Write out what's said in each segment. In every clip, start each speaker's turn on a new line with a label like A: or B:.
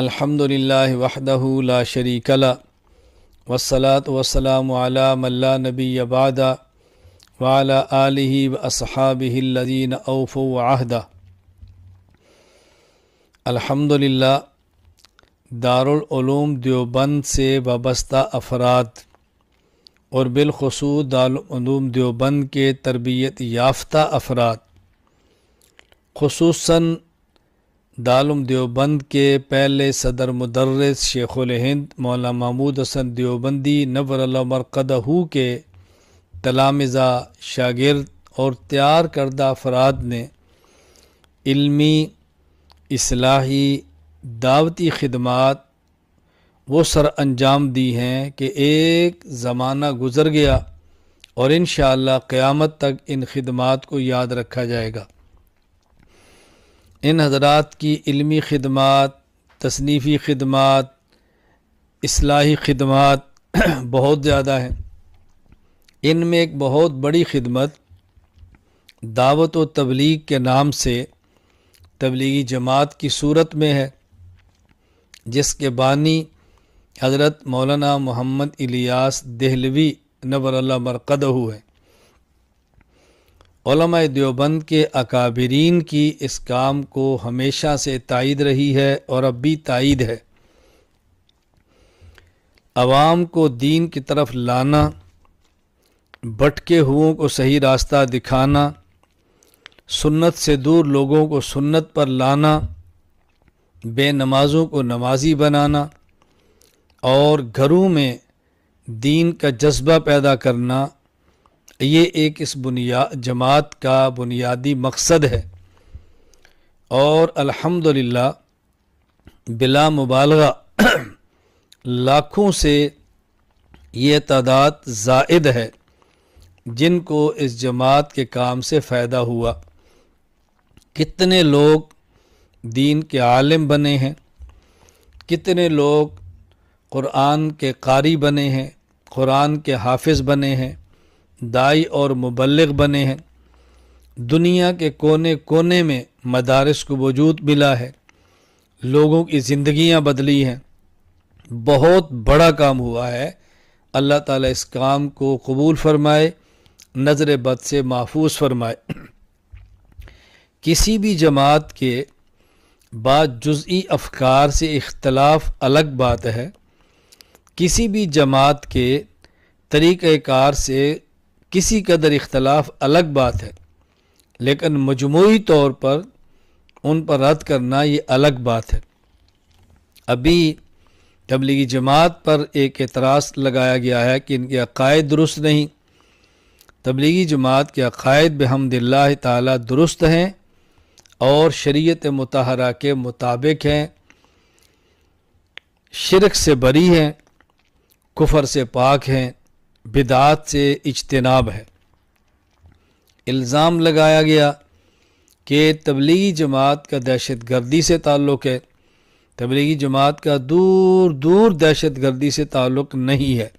A: अल्हम्दुलिल्लाह वहदहू ला शरीकला वसलात वसलाम अला मल्ला नबी अबादा वाला आलि व असहाबिल्लिन औफ़ आहदा अल्हम्दुलिल्लाह दारुलूम देवबंद से वाबस्ता अफराद और बिलखसूस दारूम देवबंद के तरबियत याफ़्ता अफराद खसूस दालम देवबंद के पहले सदर मदरस शेख हिंद मौलाना महमूद हसन देवबंदी नबरमरकदहू के तलामज़ा शागिर्द और तैयार करदा अफराद ने इलमी असलाही दावती खदमात वो सर अंजाम दी हैं कि एक ज़माना गुज़र गया और इन श्यामत तक इन खदमात को याद रखा जाएगा इन हजरात की इल्मी खिदमत तसनीफ़ी खिदमत असलाही खिदमत बहुत ज़्यादा हैं इन में एक बहुत बड़ी खिदमत दावत व तबलीग के नाम से तबलीगी जमात की सूरत में है जिसके बानी हज़रत मौलाना मोहम्मद इलियास दहलवी नबरल मरकद हुए देवबंद के अकाबरीन की इस काम को हमेशा से तइद रही है और अब भी तइद है आवाम को दीन की तरफ लाना भटके हुओं को सही रास्ता दिखाना सुन्नत से दूर लोगों को सुन्नत पर लाना बेनमाज़ों को नमाजी बनाना और घरों में दीन का जज्बा पैदा करना ये एक इस बुनिया जमात का बुनियादी मकसद है और अल्हम्दुलिल्लाह बिला मुबालगा लाखों से ये तादाद जायद है जिनको इस जमात के काम से फ़ायदा हुआ कितने लोग दीन के आलम बने हैं कितने लोग क़ुरान के कारी बने हैं क़ुरान के हाफिज़ बने हैं दाई और मुबलग बने हैं दुनिया के कोने कोने में मदारस को वजूद मिला है लोगों की जिंदगियां बदली हैं बहुत बड़ा काम हुआ है अल्लाह ताला इस काम को कबूल फरमाए नज़र बद से महफूज फरमाए किसी भी जमात के बाद जुज़ी अफकार से इख्तलाफ अलग बात है किसी भी जमात के तरीक़ार से किसी कदर इख्तलाफ अलग बात है लेकिन मजमू तौर पर उन पर रद्द करना ये अलग बात है अभी तबलीगी जमात पर एक एतराज़ लगाया गया है कि इनके अकायद दुरुस्त नहीं तबलीगी जमात के अकायद बहमदिल्ला ताली दुरुस्त हैं और शरीयत मतहरा के मुताबिक हैं शिरक से बरी हैं कुफर से पाक हैं बिदात से इजतनाब है इल्ज़ाम लगाया गया कि तबलीगी जमात का दहशत गर्दी से ताल्लुक़ है तबलीगी जमात का दूर दूर दहशत गर्दी से ताल्लुक़ नहीं है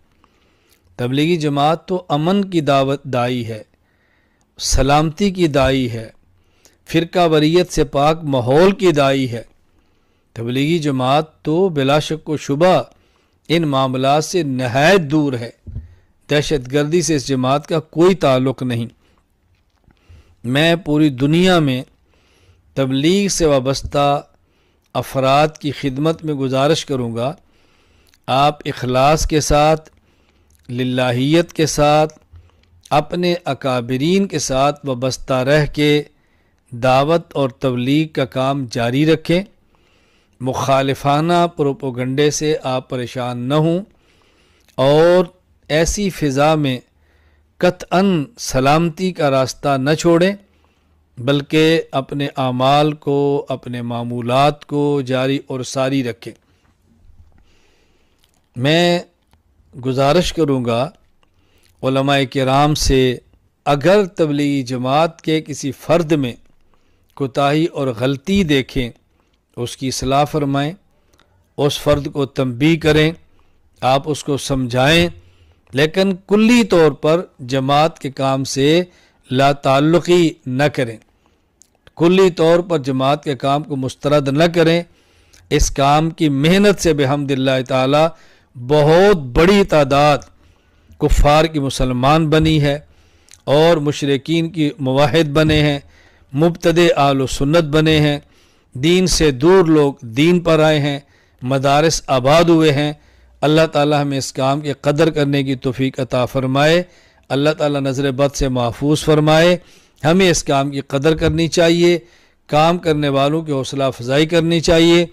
A: तबलीगी जमात तो अमन की दावत दाई है सलामती की दाई है फ़िरका वरीत से पाक माहौल की दाई है तबलीगी जमात तो बिलाशक व शुबा इन मामला से नहायत दूर है दहशत गर्दी से इस जमात का कोई ताल्लुक नहीं मैं पूरी दुनिया में तबलीग से वाबस्ता अफराद की खिदमत में गुजारिश करूँगा आप इखलास के साथ लाहीत के साथ अपने अकाबरीन के साथ वाबस्ता रह के दावत और तबलीग का काम जारी रखें मुखालफाना प्रोपोगंडे से आप परेशान न हों और ऐसी फ़िज़ा में कतअन सलामती का रास्ता न छोड़ें बल्कि अपने आमाल को अपने मामूलत को जारी और सारी रखें मैं गुजारिश करूँगा कराम से अगर तबलीगी जमात के किसी फ़र्द में कोताही और गलती देखें उसकी सलाह फरमाएँ उस फ़र्द को तंबी करें आप उसको समझाएं लेकिन कुल्ली तौर पर जमात के काम से लातल्लुकी न करें कुल्ली तौर पर जमात के काम को मुस्तरद न करें इस काम की मेहनत से बेहमदिल्ला ताला बहुत बड़ी तादाद कुफ़ार की मुसलमान बनी है और मशरकिन की मवाहद बने हैं मुबतद आल सुन्नत बने हैं दीन से दूर लोग दीन पर आए हैं मदारस आबाद हुए हैं अल्लाह ताला हमें इस काम के कदर करने की तोफ़ी अता फ़रमाए अल्लाह ताला नज़र बद से महफूज फरमाए हमें इस काम की कदर करनी चाहिए काम करने वालों की हौसला अफजाई करनी चाहिए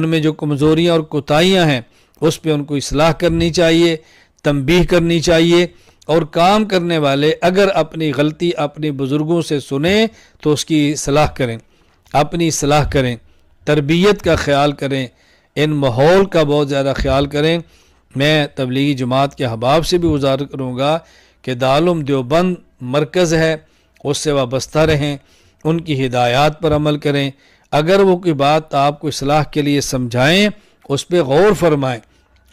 A: उनमें जो कमज़ोरियाँ और कोताहियाँ हैं उस पर उनको असलाह करनी चाहिए तमबीह करनी चाहिए और काम करने वाले अगर अपनी गलती अपने बुज़ुर्गों से सुने तो उसकी सलाह करें अपनी सलाह करें तरबियत का ख्याल करें इन माहौल का बहुत ज़्यादा ख्याल करें मैं तबलीगी जमात के अहबाब से भी गुजार करूँगा कि दालम देवबंद मरकज़ है उससे वाबस्ता रहें उनकी हिदायत पर अमल करें अगर वो कोई बात आपको इसलाह के लिए समझाएं उस पर गौर फरमाएं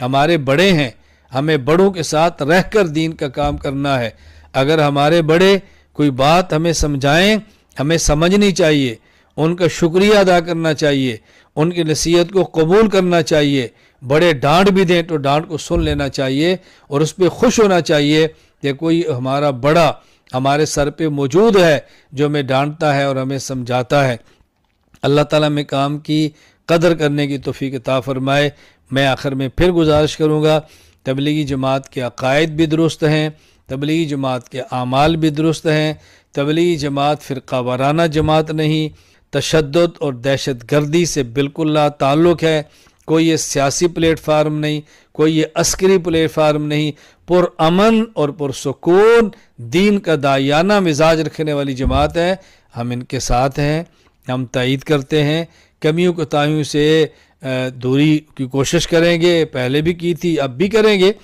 A: हमारे बड़े हैं हमें बड़ों के साथ रह कर दीन का काम करना है अगर हमारे बड़े कोई बात हमें समझाएं हमें समझनी चाहिए उनका शुक्रिया अदा करना चाहिए उनकी नसीहत को कबूल करना चाहिए बड़े डांट भी दें तो डांट को सुन लेना चाहिए और उस पर खुश होना चाहिए कि कोई हमारा बड़ा हमारे सर पे मौजूद है जो हमें डांटता है और हमें समझाता है अल्लाह ताला में काम की कदर करने की तोफ़ी ता फरमाए मैं आखिर में फिर गुजारिश करूँगा तबलीगी जमात के अकायद भी दुरुस्त हैं तबलीगी जमात के अमाल भी दुरुस्त हैं तबलीगी जमात फ़िरका वाराना जमात नहीं तशद और दहशत गर्दी से बिल्कुल ला ताल्लुक़ है कोई ये सियासी प्लेटफार्म नहीं कोई ये अस्करी प्लेटफार्म नहीं पुरान और पुरसकून दीन का दायाना मिजाज रखने वाली जमात है हम इनके साथ हैं हम तइद करते हैं कमियों कोताहीियों से दूरी की कोशिश करेंगे पहले भी की थी अब भी करेंगे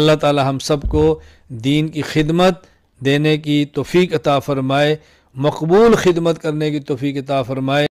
A: अल्लाह ताला हम सबको दीन की खिदमत देने की तोफ़ी अता फ़रमाए मकबूल खिदमत करने की तोफ़ी किता फरमाए